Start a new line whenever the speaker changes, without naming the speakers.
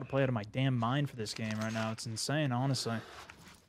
Gotta play out of my damn mind for this game right now. It's insane, honestly.